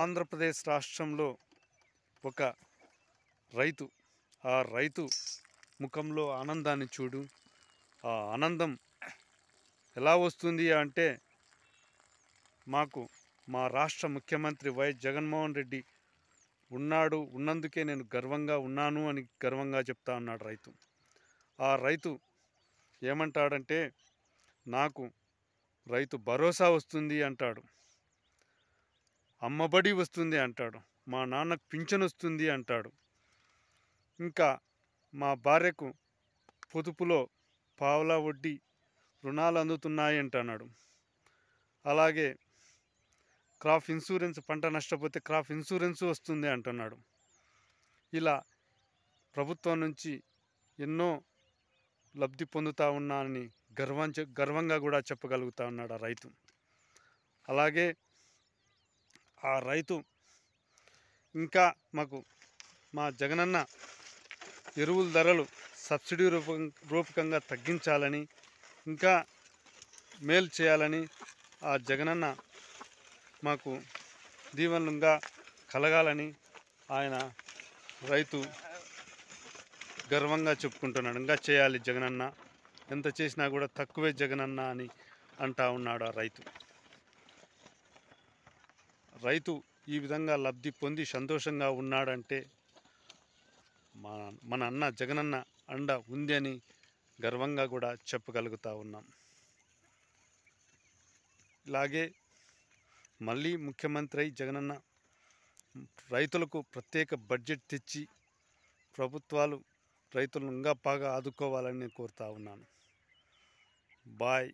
ఆంధ్రప్రదేశ్ రాష్ట్రంలో ఒక రైతు ఆ రైతు ముఖంలో ఆనందాన్ని చూడు ఆ ఆనందం ఎలా వస్తుంది అంటే మాకు మా రాష్ట్ర ముఖ్యమంత్రి వైఎస్ జగన్మోహన్ రెడ్డి ఉన్నాడు ఉన్నందుకే నేను గర్వంగా ఉన్నాను అని గర్వంగా చెప్తా అన్నాడు రైతు ఆ రైతు ఏమంటాడంటే నాకు రైతు భరోసా వస్తుంది అంటాడు అమ్మబడి వస్తుంది అంటాడు మా నాన్నకు పింఛన్ వస్తుంది అంటాడు ఇంకా మా భార్యకు పొదుపులో పావులా వడ్డీ రుణాలు అందుతున్నాయి అంటున్నాడు అలాగే క్రాప్ ఇన్సూరెన్స్ పంట నష్టపోతే క్రాప్ ఇన్సూరెన్స్ వస్తుంది అంటున్నాడు ఇలా ప్రభుత్వం నుంచి ఎన్నో లబ్ధి పొందుతూ ఉన్నానని గర్వం గర్వంగా కూడా చెప్పగలుగుతా ఉన్నాడు ఆ రైతు అలాగే ఆ రైతు ఇంకా మాకు మా జగనన్న ఎరువుల ధరలు సబ్సిడీ రూప రూపకంగా తగ్గించాలని ఇంకా మేలు చేయాలని ఆ జగనన్న మాకు దీవెనంగా కలగాలని ఆయన రైతు గర్వంగా చెప్పుకుంటున్నాడు ఇంకా చేయాలి జగనన్న ఎంత చేసినా కూడా తక్కువే జగనన్న అని అంటా ఉన్నాడు ఆ రైతు రైతు ఈ విధంగా లబ్ధి పొంది సంతోషంగా ఉన్నాడంటే మా మన అన్న జగనన్న అండ ఉంది అని గర్వంగా కూడా చెప్పగలుగుతా ఉన్నాం ఇలాగే మళ్ళీ ముఖ్యమంత్రి అయి జగనన్న రైతులకు ప్రత్యేక బడ్జెట్ తెచ్చి ప్రభుత్వాలు రైతులను ఇంకా బాగా ఆదుకోవాలని కోరుతా ఉన్నాను బాయ్